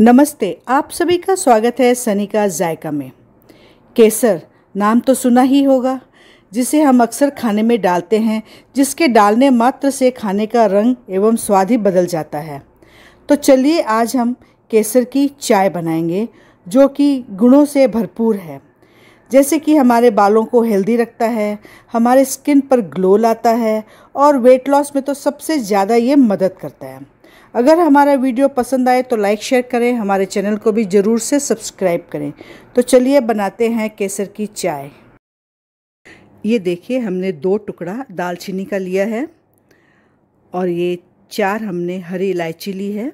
नमस्ते आप सभी का स्वागत है सनी का जायका में केसर नाम तो सुना ही होगा जिसे हम अक्सर खाने में डालते हैं जिसके डालने मात्र से खाने का रंग एवं स्वाद ही बदल जाता है तो चलिए आज हम केसर की चाय बनाएंगे जो कि गुणों से भरपूर है जैसे कि हमारे बालों को हेल्दी रखता है हमारे स्किन पर ग्लो लाता है और वेट लॉस में तो सबसे ज़्यादा ये मदद करता है अगर हमारा वीडियो पसंद आए तो लाइक शेयर करें हमारे चैनल को भी ज़रूर से सब्सक्राइब करें तो चलिए बनाते हैं केसर की चाय ये देखिए हमने दो टुकड़ा दालचीनी का लिया है और ये चार हमने हरी इलायची ली है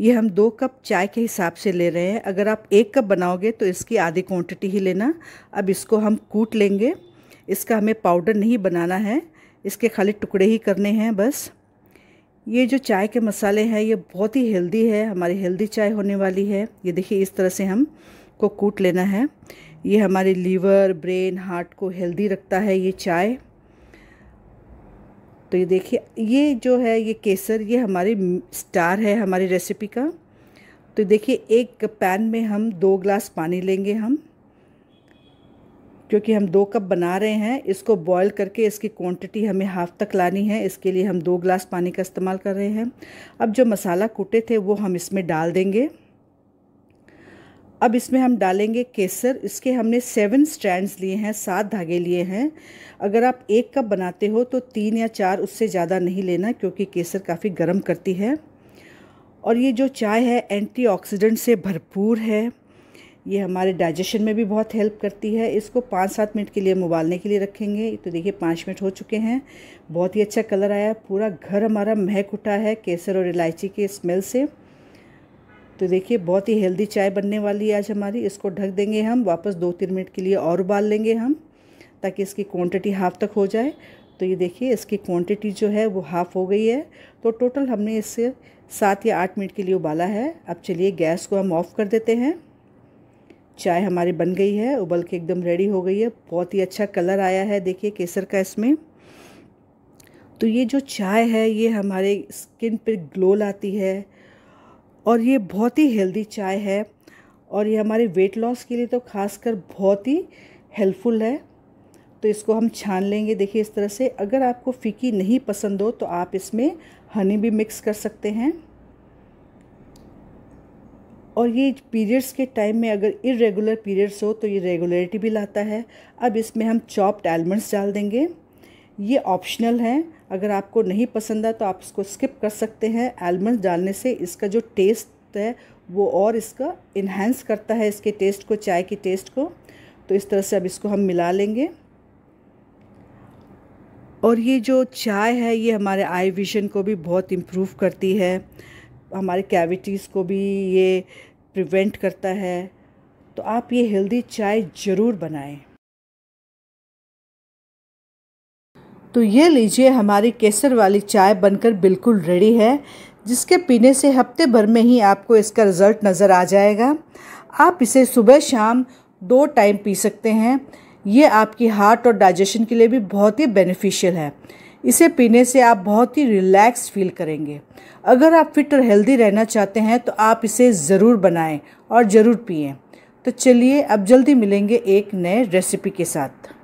ये हम दो कप चाय के हिसाब से ले रहे हैं अगर आप एक कप बनाओगे तो इसकी आधी क्वांटिटी ही लेना अब इसको हम कूट लेंगे इसका हमें पाउडर नहीं बनाना है इसके खाली टुकड़े ही करने हैं बस ये जो चाय के मसाले हैं ये बहुत ही हेल्दी है हमारी हेल्दी चाय होने वाली है ये देखिए इस तरह से हम को कूट लेना है ये हमारे लीवर ब्रेन हार्ट को हेल्दी रखता है ये चाय तो ये देखिए ये जो है ये केसर ये हमारी स्टार है हमारी रेसिपी का तो देखिए एक पैन में हम दो ग्लास पानी लेंगे हम क्योंकि हम दो कप बना रहे हैं इसको बॉईल करके इसकी क्वांटिटी हमें हाफ तक लानी है इसके लिए हम दो ग्लास पानी का इस्तेमाल कर रहे हैं अब जो मसाला कूटे थे वो हम इसमें डाल देंगे अब इसमें हम डालेंगे केसर इसके हमने सेवन स्ट्रैंड्स लिए हैं सात धागे लिए हैं अगर आप एक कप बनाते हो तो तीन या चार उससे ज़्यादा नहीं लेना क्योंकि केसर काफ़ी गर्म करती है और ये जो चाय है एंटीऑक्सीडेंट से भरपूर है ये हमारे डाइजेशन में भी बहुत हेल्प करती है इसको पाँच सात मिनट के लिए उबालने के लिए रखेंगे तो देखिए पाँच मिनट हो चुके हैं बहुत ही अच्छा कलर आया पूरा घर हमारा महक उठा है केसर और इलायची के स्मेल से तो देखिए बहुत ही हेल्दी चाय बनने वाली है आज हमारी इसको ढक देंगे हम वापस दो तीन मिनट के लिए और उबाल लेंगे हम ताकि इसकी क्वांटिटी हाफ तक हो जाए तो ये देखिए इसकी क्वांटिटी जो है वो हाफ़ हो गई है तो टोटल हमने इससे सात या आठ मिनट के लिए उबाला है अब चलिए गैस को हम ऑफ़ कर देते हैं चाय हमारी बन गई है उबल के एकदम रेडी हो गई है बहुत ही अच्छा कलर आया है देखिए केसर का इसमें तो ये जो चाय है ये हमारे स्किन पर ग्लो लाती है और ये बहुत ही हेल्दी चाय है और ये हमारे वेट लॉस के लिए तो खासकर बहुत ही हेल्पफुल है तो इसको हम छान लेंगे देखिए इस तरह से अगर आपको फीकी नहीं पसंद हो तो आप इसमें हनी भी मिक्स कर सकते हैं और ये पीरियड्स के टाइम में अगर इरेगुलर पीरियड्स हो तो ये रेगुलरिटी भी लाता है अब इसमें हम चॉप्ड आलमंड्स डाल देंगे ये ऑप्शनल है अगर आपको नहीं पसंद है तो आप इसको स्किप कर सकते हैं आलमंड डालने से इसका जो टेस्ट है वो और इसका इन्हेंस करता है इसके टेस्ट को चाय के टेस्ट को तो इस तरह से अब इसको हम मिला लेंगे और ये जो चाय है ये हमारे आई विजन को भी बहुत इम्प्रूव करती है हमारे कैविटीज़ को भी ये प्रिवेंट करता है तो आप ये हेल्दी चाय ज़रूर बनाएं तो ये लीजिए हमारी केसर वाली चाय बनकर बिल्कुल रेडी है जिसके पीने से हफ्ते भर में ही आपको इसका रिज़ल्ट नज़र आ जाएगा आप इसे सुबह शाम दो टाइम पी सकते हैं ये आपकी हार्ट और डाइजेशन के लिए भी बहुत ही बेनिफिशियल है इसे पीने से आप बहुत ही रिलैक्स फील करेंगे अगर आप फिट और हेल्दी रहना चाहते हैं तो आप इसे ज़रूर बनाएं और ज़रूर पिएं तो चलिए अब जल्दी मिलेंगे एक नए रेसिपी के साथ